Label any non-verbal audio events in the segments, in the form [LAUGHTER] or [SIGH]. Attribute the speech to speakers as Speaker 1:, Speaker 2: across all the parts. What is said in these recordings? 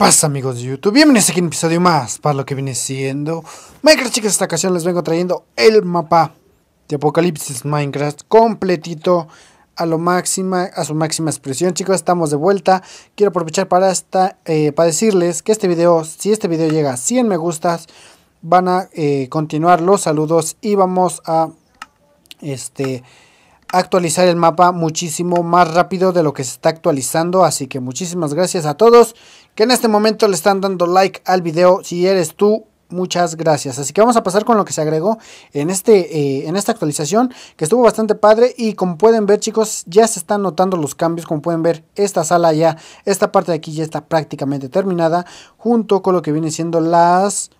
Speaker 1: pasa amigos de YouTube? Bienvenidos aquí a un episodio más para lo que viene siendo Minecraft chicas, esta ocasión les vengo trayendo el mapa de Apocalipsis Minecraft completito a lo máxima, a su máxima expresión chicos, estamos de vuelta quiero aprovechar para, esta, eh, para decirles que este video, si este video llega a 100 me gustas, van a eh, continuar los saludos y vamos a este actualizar el mapa muchísimo más rápido de lo que se está actualizando. Así que muchísimas gracias a todos que en este momento le están dando like al video. Si eres tú, muchas gracias. Así que vamos a pasar con lo que se agregó en, este, eh, en esta actualización, que estuvo bastante padre y como pueden ver chicos, ya se están notando los cambios, como pueden ver, esta sala ya, esta parte de aquí ya está prácticamente terminada, junto con lo que viene siendo las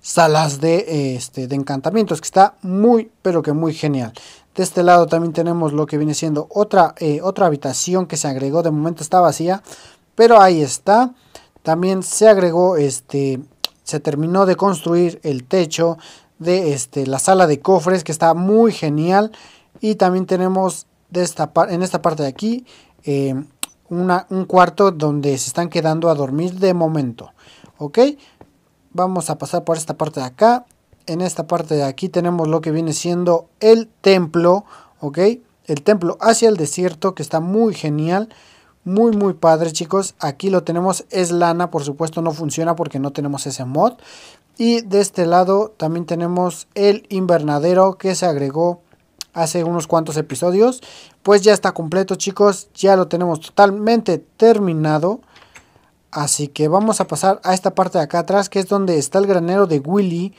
Speaker 1: salas de, este, de encantamientos, que está muy, pero que muy genial. De este lado también tenemos lo que viene siendo otra, eh, otra habitación que se agregó. De momento está vacía, pero ahí está. También se agregó, este, se terminó de construir el techo de este, la sala de cofres que está muy genial. Y también tenemos esta en esta parte de aquí eh, una, un cuarto donde se están quedando a dormir de momento. Ok, vamos a pasar por esta parte de acá en esta parte de aquí tenemos lo que viene siendo el templo, ¿ok? El templo hacia el desierto que está muy genial, muy muy padre chicos. Aquí lo tenemos, es lana, por supuesto no funciona porque no tenemos ese mod. Y de este lado también tenemos el invernadero que se agregó hace unos cuantos episodios. Pues ya está completo chicos, ya lo tenemos totalmente terminado. Así que vamos a pasar a esta parte de acá atrás que es donde está el granero de Willy.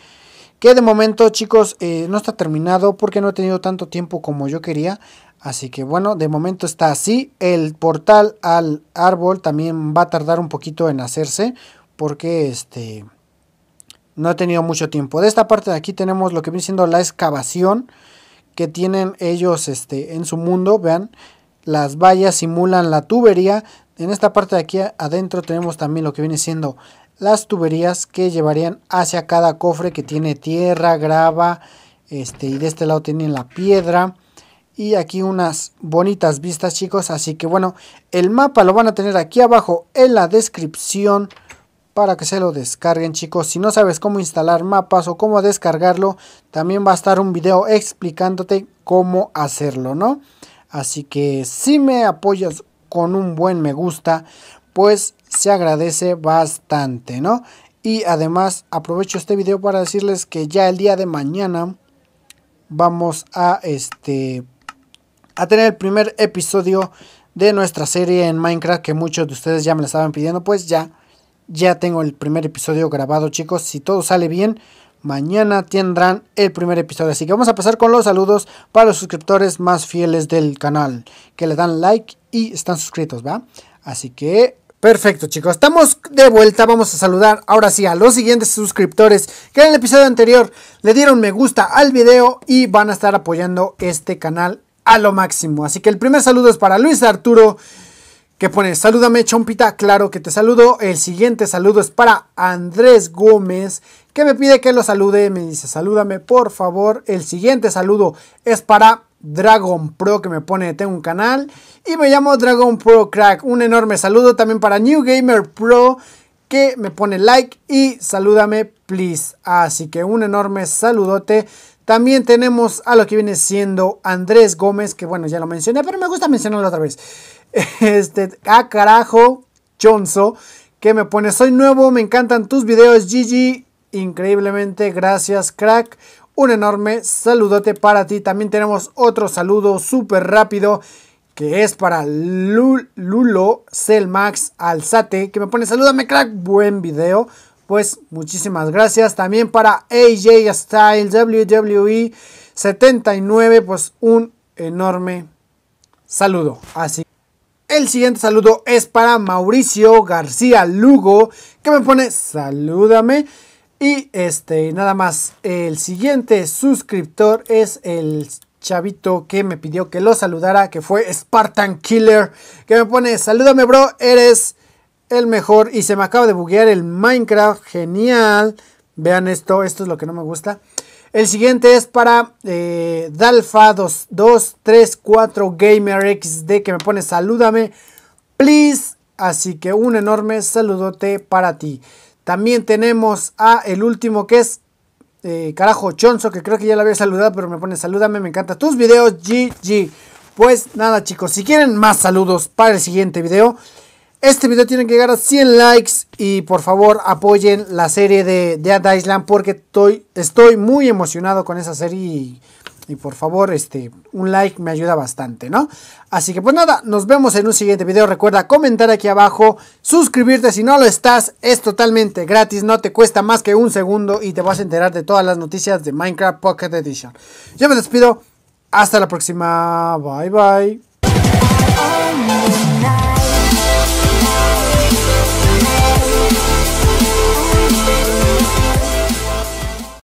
Speaker 1: Que de momento, chicos, eh, no está terminado porque no he tenido tanto tiempo como yo quería. Así que bueno, de momento está así. El portal al árbol también va a tardar un poquito en hacerse porque este no he tenido mucho tiempo. De esta parte de aquí tenemos lo que viene siendo la excavación que tienen ellos este, en su mundo. Vean, las vallas simulan la tubería. En esta parte de aquí adentro tenemos también lo que viene siendo las tuberías que llevarían hacia cada cofre que tiene tierra, grava, este, y de este lado tienen la piedra. Y aquí unas bonitas vistas chicos, así que bueno, el mapa lo van a tener aquí abajo en la descripción para que se lo descarguen chicos. Si no sabes cómo instalar mapas o cómo descargarlo, también va a estar un video explicándote cómo hacerlo, ¿no? Así que si me apoyas con un buen me gusta, pues se agradece bastante, ¿no? Y además aprovecho este video para decirles que ya el día de mañana vamos a este a tener el primer episodio de nuestra serie en Minecraft que muchos de ustedes ya me la estaban pidiendo, pues ya ya tengo el primer episodio grabado, chicos. Si todo sale bien, mañana tendrán el primer episodio. Así que vamos a pasar con los saludos para los suscriptores más fieles del canal, que le dan like y están suscritos, ¿va? Así que Perfecto, chicos. Estamos de vuelta. Vamos a saludar ahora sí a los siguientes suscriptores que en el episodio anterior le dieron me gusta al video y van a estar apoyando este canal a lo máximo. Así que el primer saludo es para Luis Arturo que pone salúdame chompita, claro que te saludo. El siguiente saludo es para Andrés Gómez que me pide que lo salude, me dice salúdame por favor. El siguiente saludo es para Dragon Pro que me pone, tengo un canal. Y me llamo Dragon Pro Crack. Un enorme saludo también para New Gamer Pro que me pone like y salúdame, please. Así que un enorme saludote. También tenemos a lo que viene siendo Andrés Gómez, que bueno, ya lo mencioné, pero me gusta mencionarlo otra vez. [LAUGHS] Este, a ah, carajo, Chonzo, que me pone, soy nuevo, me encantan tus videos, Gigi, increíblemente, gracias, crack un enorme saludote para ti. También tenemos otro saludo súper rápido que es para Lulo Celmax Alzate, que me pone salúdame crack, buen video. Pues muchísimas gracias. También para AJ Styles WWE 79, pues un enorme saludo. Así. El siguiente saludo es para Mauricio García Lugo, que me pone salúdame. Y este, nada más, el siguiente suscriptor es el chavito que me pidió que lo saludara, que fue Spartan Killer, que me pone, salúdame bro, eres el mejor y se me acaba de buguear el Minecraft, genial. Vean esto, esto es lo que no me gusta. El siguiente es para eh, Dalfa2234 gamerxd que me pone salúdame, please. Así que un enorme saludote para ti. También tenemos a el último que es eh, carajo Chonzo, que creo que ya la había saludado, pero me pone salúdame, me encantan tus videos, GG. Pues nada chicos, si quieren más saludos para el siguiente video, este video tiene que llegar a 100 likes y por favor apoyen la serie de Dead Island porque estoy, estoy muy emocionado con esa serie y y por favor, este, un like me ayuda bastante, ¿no? Así que pues nada, nos vemos en un siguiente video. Recuerda comentar aquí abajo, suscribirte si no lo estás. Es totalmente gratis, no te cuesta más que un segundo y te vas a enterar de todas las noticias de Minecraft Pocket Edition. Yo me despido, hasta la próxima. Bye bye.